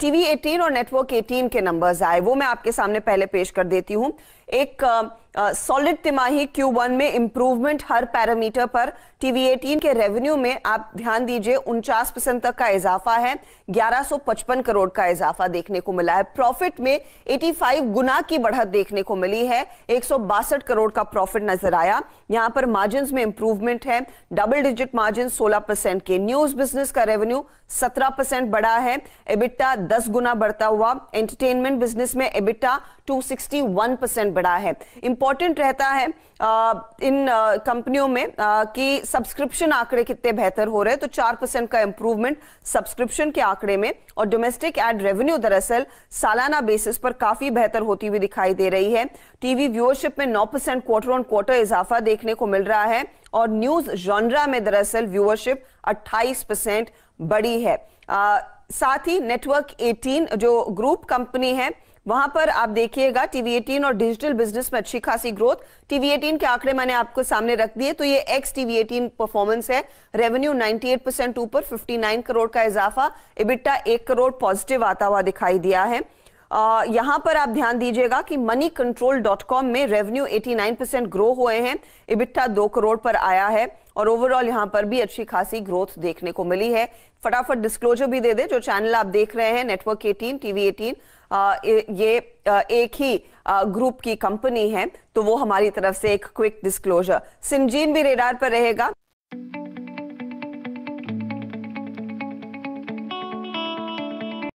TV 18 और network 18 के numbers आए वो मैं आपके सामने पहले पेश कर देती हूँ एक सॉलिड तिमाही Q1 में इंप्रूवमेंट हर पैरामीटर पर टीवी 18 के रेवेन्यू में आप ध्यान दीजिए उनचास परसेंट तक का इजाफा है 1155 करोड़ का इजाफा देखने को मिला है प्रॉफिट में 85 गुना की बढ़त देखने को मिली है एक करोड़ का प्रॉफिट नजर आया यहां पर मार्जिन में इंप्रूवमेंट है डबल डिजिट मार्जिन सोलह परसेंट के न्यूज बिजनेस का रेवेन्यू सत्रह परसेंट बढ़ा है एबिटा दस गुना बढ़ता हुआ एंटरटेनमेंट बिजनेस में एबिटा वन परसेंट बढ़ा है इंपॉर्टेंट रहता है इन कंपनियों में कि सब्सक्रिप्शन आंकड़े कितने बेहतर हो रहे हैं तो चार परसेंट का इंप्रूवमेंट सब्सक्रिप्शन के आंकड़े में और डोमेस्टिक एड रेवेन्यू दरअसल सालाना बेसिस पर काफी बेहतर होती हुई दिखाई दे रही है टीवी व्यूअरशिप में नौ परसेंट क्वार्टर ऑन क्वार्टर इजाफा देखने को मिल रहा है और न्यूज जॉनरा में दरअसल व्यूअरशिप अट्ठाईस परसेंट बढ़ी है आ, साथ ही नेटवर्क 18 जो ग्रुप कंपनी है वहां पर आप देखिएगा टीवी एटीन और डिजिटल बिजनेस में अच्छी खासी ग्रोथ टीवी एटीन के आंकड़े मैंने आपको सामने रख दिए तो ये एक्स टीवी एटीन परफॉर्मेंस है रेवेन्यू 98 परसेंट ऊपर 59 करोड़ का इजाफा इबिट्टा एक करोड़ पॉजिटिव आता हुआ दिखाई दिया है यहां पर आप ध्यान दीजिएगा कि मनी कंट्रोल डॉट कॉम में रेवेन्यू 89 परसेंट ग्रो हुए हैं इबिट्टा दो करोड़ पर आया है और ओवरऑल यहां पर भी अच्छी खासी ग्रोथ देखने को मिली है फटाफट डिस्क्लोजर भी दे दे जो चैनल आप देख रहे हैं नेटवर्क 18 टीवी 18 आ, ये आ, एक ही ग्रुप की कंपनी है तो वो हमारी तरफ से एक क्विक डिस्क्लोजर सिमजीन भी रेडार पर रहेगा